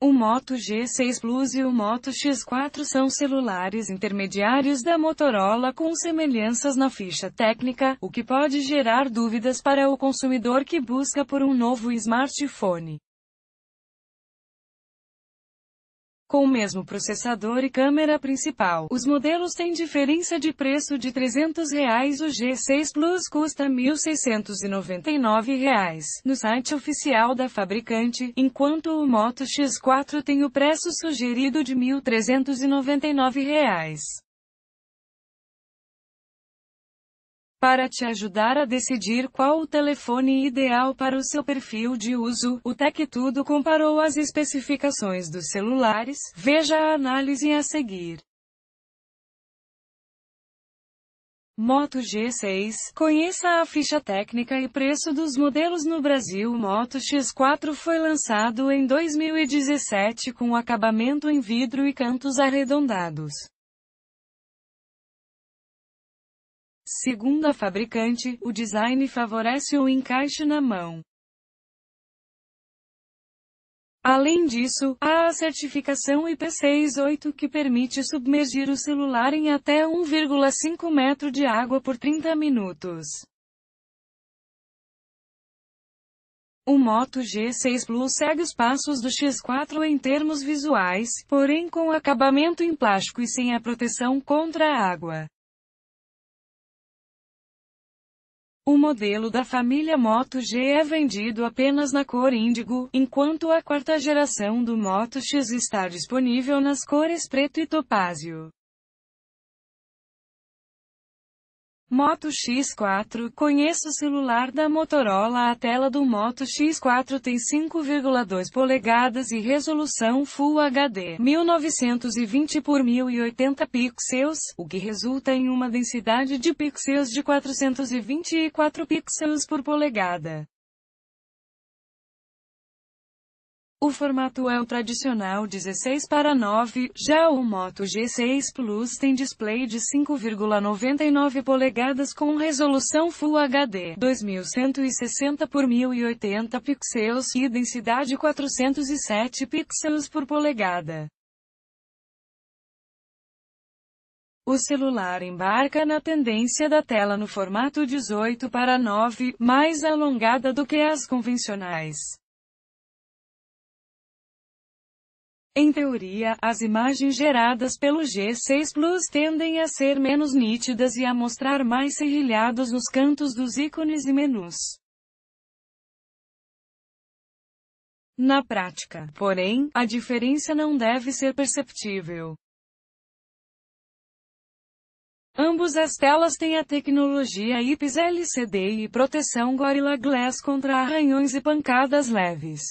O Moto G6 Plus e o Moto X4 são celulares intermediários da Motorola com semelhanças na ficha técnica, o que pode gerar dúvidas para o consumidor que busca por um novo smartphone. Com o mesmo processador e câmera principal, os modelos têm diferença de preço de R$ 300. Reais. O G6 Plus custa R$ 1.699 reais, no site oficial da fabricante, enquanto o Moto X4 tem o preço sugerido de R$ 1.399. Reais. Para te ajudar a decidir qual o telefone ideal para o seu perfil de uso, o TecTudo comparou as especificações dos celulares, veja a análise a seguir. Moto G6, conheça a ficha técnica e preço dos modelos no Brasil. Moto X4 foi lançado em 2017 com acabamento em vidro e cantos arredondados. Segundo a fabricante, o design favorece o encaixe na mão. Além disso, há a certificação IP68 que permite submergir o celular em até 1,5 metro de água por 30 minutos. O Moto G6 Plus segue os passos do X4 em termos visuais, porém com acabamento em plástico e sem a proteção contra a água. O modelo da família Moto G é vendido apenas na cor índigo, enquanto a quarta geração do Moto X está disponível nas cores preto e topázio. Moto X4 Conheça o celular da Motorola. A tela do Moto X4 tem 5,2 polegadas e resolução Full HD 1920 por 1080 pixels, o que resulta em uma densidade de pixels de 424 pixels por polegada. O formato é o tradicional 16 para 9, já o Moto G6 Plus tem display de 5,99 polegadas com resolução Full HD 2160 x 1080 pixels e densidade 407 pixels por polegada. O celular embarca na tendência da tela no formato 18 para 9, mais alongada do que as convencionais. Em teoria, as imagens geradas pelo G6 Plus tendem a ser menos nítidas e a mostrar mais serrilhados nos cantos dos ícones e menus. Na prática, porém, a diferença não deve ser perceptível. Ambos as telas têm a tecnologia IPS LCD e proteção Gorilla Glass contra arranhões e pancadas leves.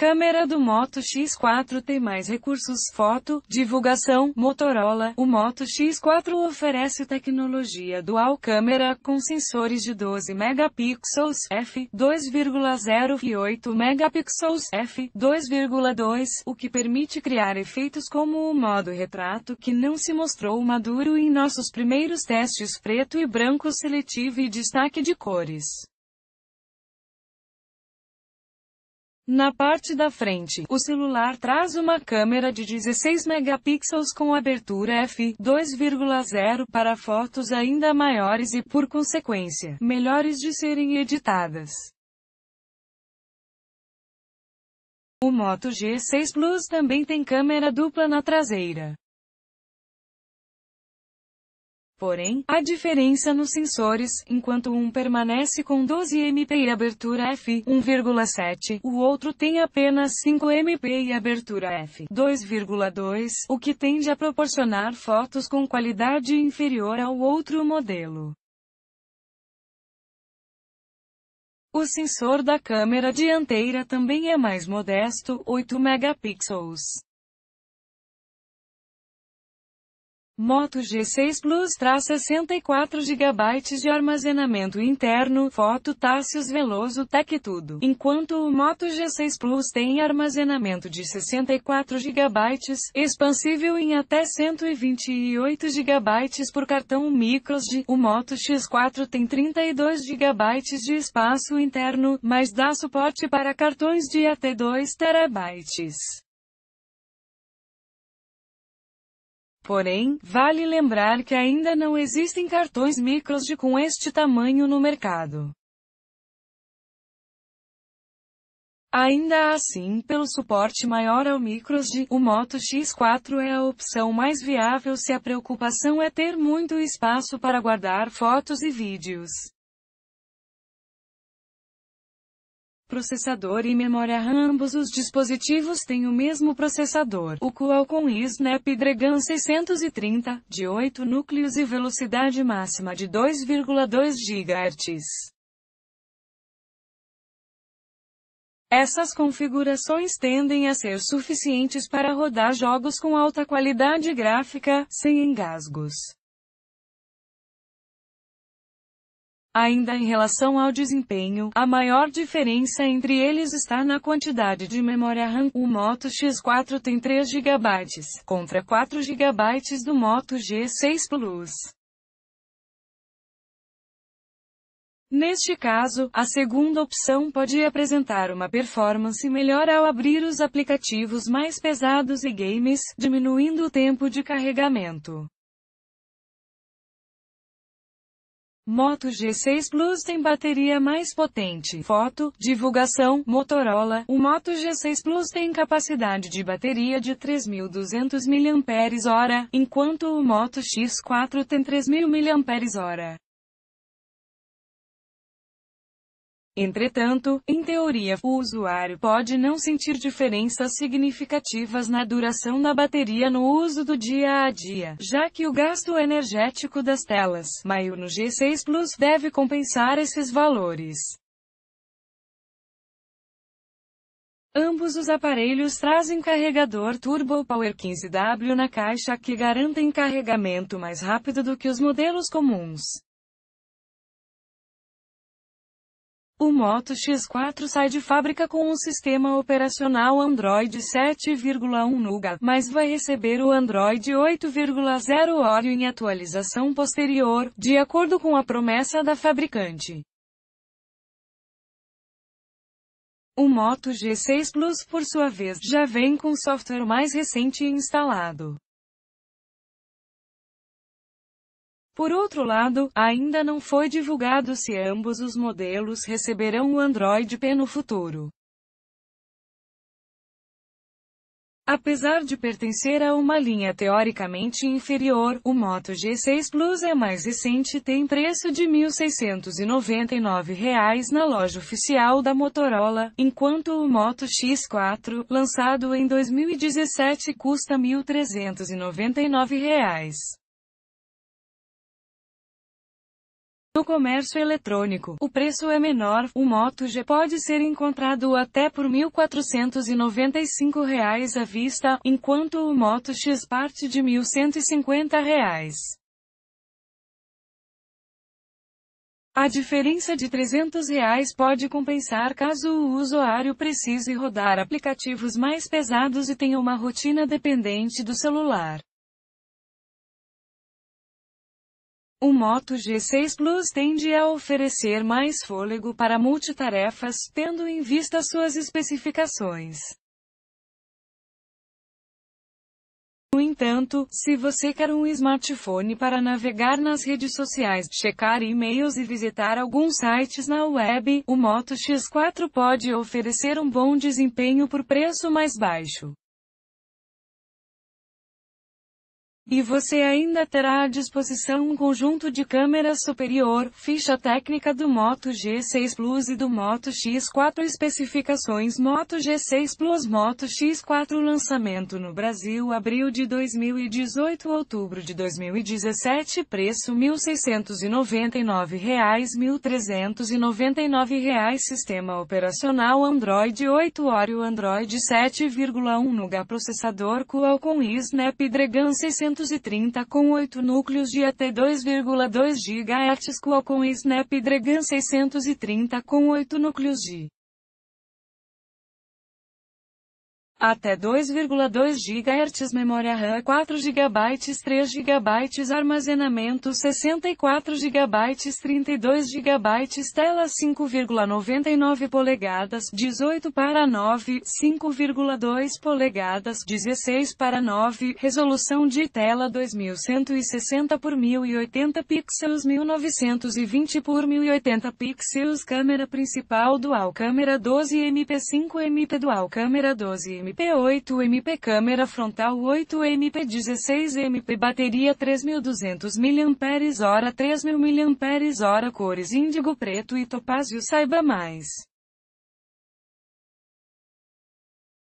Câmera do Moto X4 tem mais recursos foto, divulgação, Motorola. O Moto X4 oferece tecnologia dual câmera com sensores de 12 megapixels f 2,0 e 8 megapixels f 2,2, o que permite criar efeitos como o modo retrato que não se mostrou maduro em nossos primeiros testes preto e branco seletivo e destaque de cores. Na parte da frente, o celular traz uma câmera de 16 megapixels com abertura f2,0 para fotos ainda maiores e, por consequência, melhores de serem editadas. O Moto G6 Plus também tem câmera dupla na traseira. Porém, a diferença nos sensores, enquanto um permanece com 12 MP e abertura f 1,7, o outro tem apenas 5 MP e abertura f 2,2, o que tende a proporcionar fotos com qualidade inferior ao outro modelo. O sensor da câmera dianteira também é mais modesto, 8 megapixels. Moto G6 Plus traz 64 GB de armazenamento interno, foto Tassius Veloso Tech Tudo. Enquanto o Moto G6 Plus tem armazenamento de 64 GB, expansível em até 128 GB por cartão microSD, o Moto X4 tem 32 GB de espaço interno, mas dá suporte para cartões de até 2 TB. Porém, vale lembrar que ainda não existem cartões micros de com este tamanho no mercado. Ainda assim, pelo suporte maior ao microSD, o Moto X4 é a opção mais viável se a preocupação é ter muito espaço para guardar fotos e vídeos. processador e memória RAM. Ambos os dispositivos têm o mesmo processador, o Qualcomm Snapdragon 630, de 8 núcleos e velocidade máxima de 2,2 GHz. Essas configurações tendem a ser suficientes para rodar jogos com alta qualidade gráfica, sem engasgos. Ainda em relação ao desempenho, a maior diferença entre eles está na quantidade de memória RAM. O Moto X4 tem 3 GB, contra 4 GB do Moto G6 Plus. Neste caso, a segunda opção pode apresentar uma performance melhor ao abrir os aplicativos mais pesados e games, diminuindo o tempo de carregamento. Moto G6 Plus tem bateria mais potente. Foto, divulgação, Motorola. O Moto G6 Plus tem capacidade de bateria de 3.200 mAh, enquanto o Moto X4 tem 3.000 mAh. Entretanto, em teoria, o usuário pode não sentir diferenças significativas na duração da bateria no uso do dia a dia, já que o gasto energético das telas maior no G6 Plus deve compensar esses valores. Ambos os aparelhos trazem carregador Turbo Power 15W na caixa que garantem carregamento mais rápido do que os modelos comuns. O Moto X4 sai de fábrica com um sistema operacional Android 7,1 Nougat, mas vai receber o Android 8,0 Oreo em atualização posterior, de acordo com a promessa da fabricante. O Moto G6 Plus, por sua vez, já vem com o software mais recente instalado. Por outro lado, ainda não foi divulgado se ambos os modelos receberão o Android P no futuro. Apesar de pertencer a uma linha teoricamente inferior, o Moto G6 Plus é mais recente e tem preço de R$ 1.699 reais na loja oficial da Motorola, enquanto o Moto X4, lançado em 2017, custa R$ 1.399. Reais. No comércio eletrônico, o preço é menor, o Moto G pode ser encontrado até por R$ 1.495 reais à vista, enquanto o Moto X parte de R$ 1.150. Reais. A diferença de R$ 300 reais pode compensar caso o usuário precise rodar aplicativos mais pesados e tenha uma rotina dependente do celular. O Moto G6 Plus tende a oferecer mais fôlego para multitarefas, tendo em vista suas especificações. No entanto, se você quer um smartphone para navegar nas redes sociais, checar e-mails e visitar alguns sites na web, o Moto X4 pode oferecer um bom desempenho por preço mais baixo. E você ainda terá à disposição um conjunto de câmeras superior, ficha técnica do Moto G6 Plus e do Moto X4 especificações Moto G6 Plus Moto X4 lançamento no Brasil abril de 2018 outubro de 2017 preço R$ 1.699 reais, R$ 1.399 reais, sistema operacional Android 8 Oreo Android 7,1 Nuga processador Qualcomm Snapdragon 600 630 com 8 núcleos de até 2,2 GHz Qualcomm Snapdragon 630 com 8 núcleos de até 2,2 GHz memória RAM 4 GB 3 GB armazenamento 64 GB 32 GB tela 5,99 polegadas 18 para 9 5,2 polegadas 16 para 9 resolução de tela 2160 por 1080 pixels 1920 por 1080 pixels câmera principal dual câmera 12 MP 5 MP dual câmera 12 MP MP8 MP câmera frontal 8 MP16 MP bateria 3200 mAh 3000 mAh cores índigo preto e topázio saiba mais